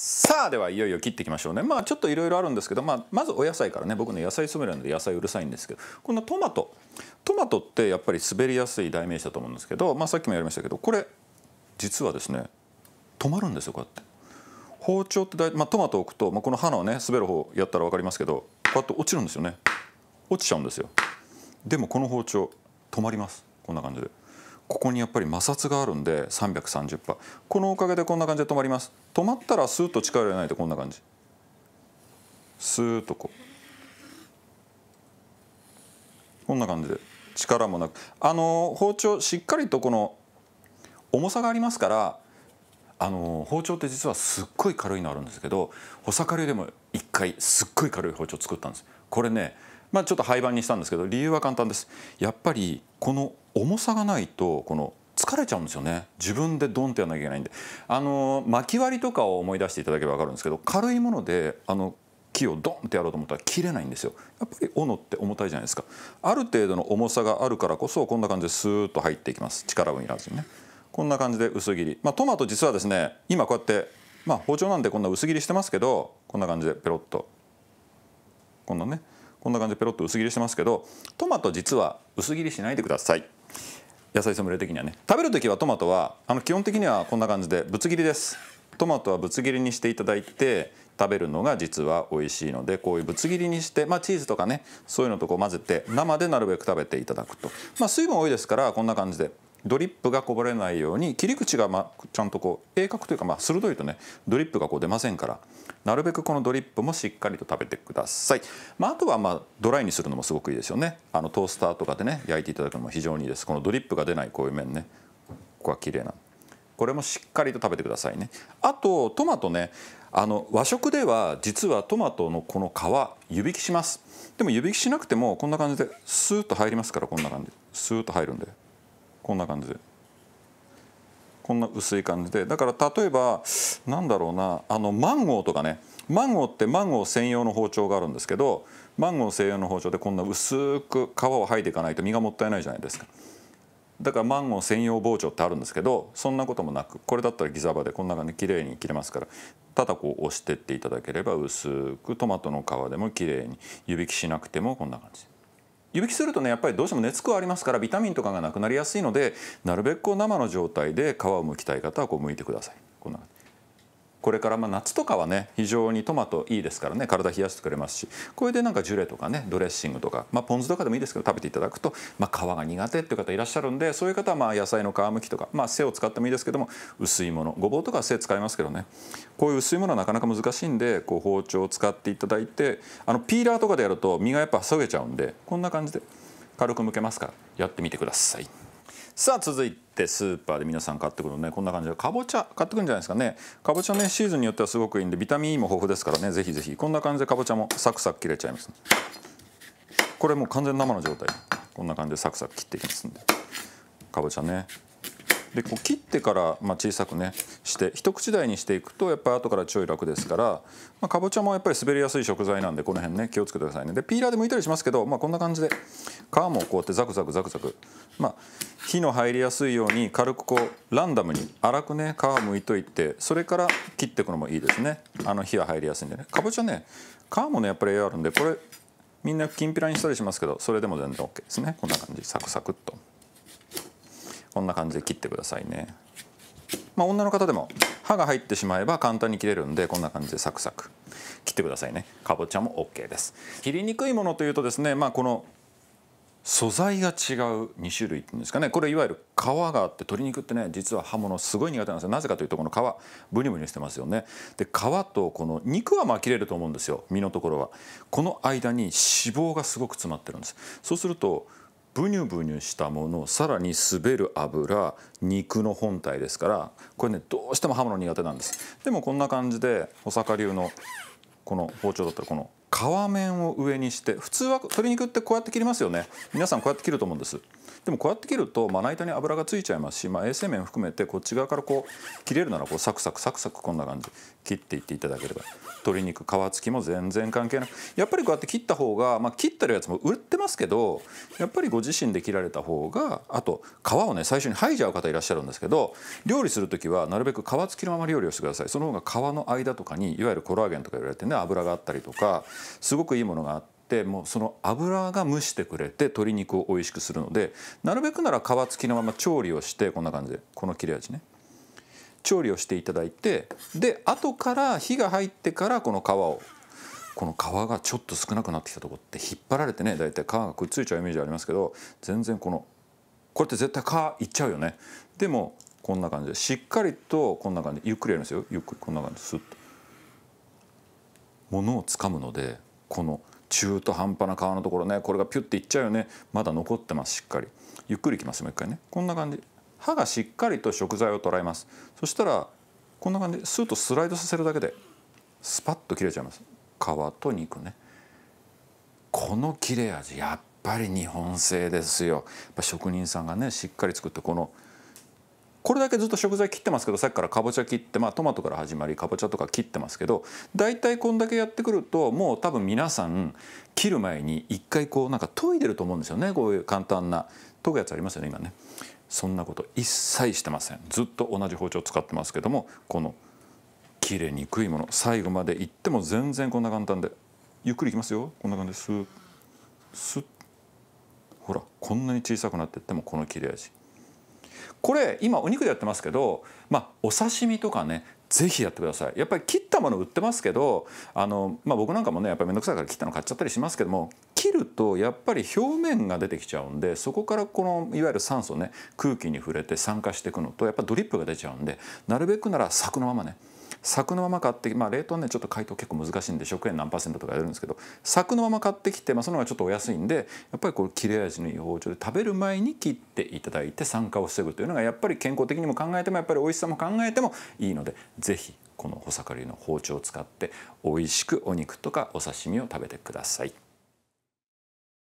さあではいよいよ切っていきましょうねまあちょっといろいろあるんですけど、まあ、まずお野菜からね僕ね野菜ソムリなので野菜うるさいんですけどこのトマトトマトってやっぱり滑りやすい代名詞だと思うんですけど、まあ、さっきもやりましたけどこれ実はですね止まるんですよこうやって包丁って大、まあ、トマト置くと、まあ、この刃のね滑る方やったら分かりますけどこうやって落ちるんですよね落ちちゃうんですよでもこの包丁止まりますこんな感じでここにやっぱり摩擦があるんで330パーこのおかげでこんな感じで止まります止まったらスーッと力入れないとこんな感じスーッとこうこんな感じで力もなくあの包丁しっかりとこの重さがありますからあの包丁って実はすっごい軽いのあるんですけど穂坂流でも一回すっごい軽い包丁作ったんですこれねまあ、ちょっと廃盤にしたんですけど理由は簡単ですやっぱりこの重さがないとこの疲れちゃうんですよね自分でドンってやらなきゃいけないんであの薪割りとかを思い出していただければ分かるんですけど軽いものであの木をドンってやろうと思ったら切れないんですよやっぱり斧って重たいじゃないですかある程度の重さがあるからこそこんな感じでスーッと入っていきます力をいらずにねこんな感じで薄切り、まあ、トマト実はですね今こうやってまあ包丁なんでこんな薄切りしてますけどこんな感じでペロッとこんなねこんな感じでペロッと薄切りしてますけどトマト実は薄切りしないでください野菜ソムリエ的にはね食べる時はトマトはあの基本的にはこんな感じでぶつ切りですトマトはぶつ切りにしていただいて食べるのが実は美味しいのでこういうぶつ切りにして、まあ、チーズとかねそういうのとこう混ぜて生でなるべく食べていただくと、まあ、水分多いですからこんな感じでドリップがこぼれないように切り口がまちゃんとこう鋭角というかま鋭いとねドリップがこう出ませんからなるべくこのドリップもしっかりと食べてください、まああ、とはまドライにするのもすごくいいですよねあのトースターとかでね焼いていただくのも非常にいいですこのドリップが出ないこういう面ねここは綺麗なこれもしっかりと食べてくださいねあとトマトねあの和食では実はトマトのこの皮湯引きしますでも湯引きしなくてもこんな感じでスーッと入りますからこんな感じスーッと入るんでこんな感じでこんな薄い感じでだから例えばなんだろうなあのマンゴーとかねマンゴーってマンゴー専用の包丁があるんですけどマンゴー専用の包丁でこんな薄く皮を剥いでいかないと身がもったいないじゃないですかだからマンゴー専用包丁ってあるんですけどそんなこともなくこれだったらギザバでこんな感じで綺麗に切れますからただこう押してっていただければ薄くトマトの皮でも綺麗に湯引きしなくてもこんな感じ。湯引きするとねやっぱりどうしても熱くはありますからビタミンとかがなくなりやすいのでなるべくこう生の状態で皮を剥きたい方はこう剥いてください。こんなこれからま夏とかはね非常にトマトいいですからね体冷やしてくれますしこれでなんかジュレとかねドレッシングとか、まあ、ポン酢とかでもいいですけど食べていただくと、まあ、皮が苦手っていう方いらっしゃるんでそういう方はまあ野菜の皮むきとか、まあ、背を使ってもいいですけども薄いものごぼうとか背使いますけどねこういう薄いものはなかなか難しいんでこう包丁を使っていただいてあのピーラーとかでやると身がやっぱそげちゃうんでこんな感じで軽くむけますからやってみてください。さあ続いてスーパーで皆さん買ってくるのねこんな感じでかぼちゃ買ってくるんじゃないですかねかぼちゃねシーズンによってはすごくいいんでビタミン E も豊富ですからねぜひぜひこんな感じでかぼちゃもサクサク切れちゃいます、ね、これもう完全生の状態こんな感じでサクサク切っていきますんでかぼちゃねでこう切ってから、まあ、小さくねして一口大にしていくとやっぱり後からちょい楽ですから、まあ、かぼちゃもやっぱり滑りやすい食材なんでこの辺ね気をつけてくださいねでピーラーで剥いたりしますけど、まあ、こんな感じで皮もこうやってザクザクザクザク、まあ、火の入りやすいように軽くこうランダムに粗くね皮剥いといてそれから切っていくのもいいですねあの火は入りやすいんでねかぼちゃね皮もねやっぱり栄養あるんでこれみんなきんぴらにしたりしますけどそれでも全然 OK ですねこんな感じサクサクっと。こんな感じで切ってくださいね。まあ、女の方でも刃が入ってしまえば簡単に切れるんでこんな感じでサクサク切ってくださいねかぼちゃも OK です切りにくいものというとですね、まあ、この素材が違う2種類っていうんですかねこれいわゆる皮があって鶏肉ってね実は刃物すごい苦手なんですよなぜかというとこの皮ブニブニしてますよねで皮とこの肉はまあ切れると思うんですよ身のところはこの間に脂肪がすごく詰まってるんですそうするとブニュブニュしたものさらに滑る油肉の本体ですからこれねどうしても刃物苦手なんですでもこんな感じで保坂流のこの包丁だったらこの皮面を上にして普通は鶏肉ってこうやって切りますよね皆さんこうやって切ると思うんですでもこうやって切るとまな板に油がついちゃいますし、まあ、衛生面含めてこっち側からこう切れるならこうサクサクサクサクこんな感じ切っていっていただければ鶏肉皮付きも全然関係なくやっぱりこうやって切った方が、まあ、切ってるやつも売ってますけどやっぱりご自身で切られた方があと皮をね最初に剥いじゃう方いらっしゃるんですけど料理する時はなるべく皮付きのまま料理をしてくださいその方が皮の間とかにいわゆるコラーゲンとか言われてね油があったりとかすごくいいものがあって。もうその油が蒸してくれて鶏肉を美味しくするのでなるべくなら皮付きのまま調理をしてこんな感じでこの切れ味ね調理をしていただいてで後から火が入ってからこの皮をこの皮がちょっと少なくなってきたとこって引っ張られてね大体皮がくっついちゃうイメージありますけど全然このこれって絶対皮いっちゃうよねでもこんな感じでしっかりとこんな感じゆっくりやりますよゆっくりこんな感じですっとものをつかむのでこの中途半端な皮のところねこれがピュッていっちゃうよねまだ残ってますしっかりゆっくりいきますもう一回ねこんな感じ歯がしっかりと食材を捉えますそしたらこんな感じスーッとスライドさせるだけでスパッと切れちゃいます皮と肉ねこの切れ味やっぱり日本製ですよやっぱ職人さんがねしっかり作ってこのこれだけずっと食材切ってますけどさっきからかぼちゃ切ってまあトマトから始まりかぼちゃとか切ってますけど大体こんだけやってくるともう多分皆さん切る前に一回こうなんか研いでると思うんですよねこういう簡単な研ぐやつありますよね今ね。そんなこと一切してませんずっと同じ包丁使ってますけどもこの切れにくいもの最後までいっても全然こんな簡単でゆっくりいきますよこんな感じですすほらこんなに小さくなってってもこの切れ味これ今お肉でやってますけど、まあ、お刺身とかねぜひやってくださいやっぱり切ったもの売ってますけどあの、まあ、僕なんかもねやっぱり面倒くさいから切ったの買っちゃったりしますけども切るとやっぱり表面が出てきちゃうんでそこからこのいわゆる酸素ね空気に触れて酸化していくのとやっぱドリップが出ちゃうんでなるべくなら柵のままね柵のまま買ってまあ冷凍ねちょっと解凍結構難しいんで食塩何パーセントとかやるんですけど柵のまま買ってきて、まあ、その方がちょっとお安いんでやっぱりこう切れ味のいい包丁で食べる前に切っていただいて酸化を防ぐというのがやっぱり健康的にも考えてもやっぱり美味しさも考えてもいいので是非この穂坂流の包丁を使って美味しくお肉とかお刺身を食べてください。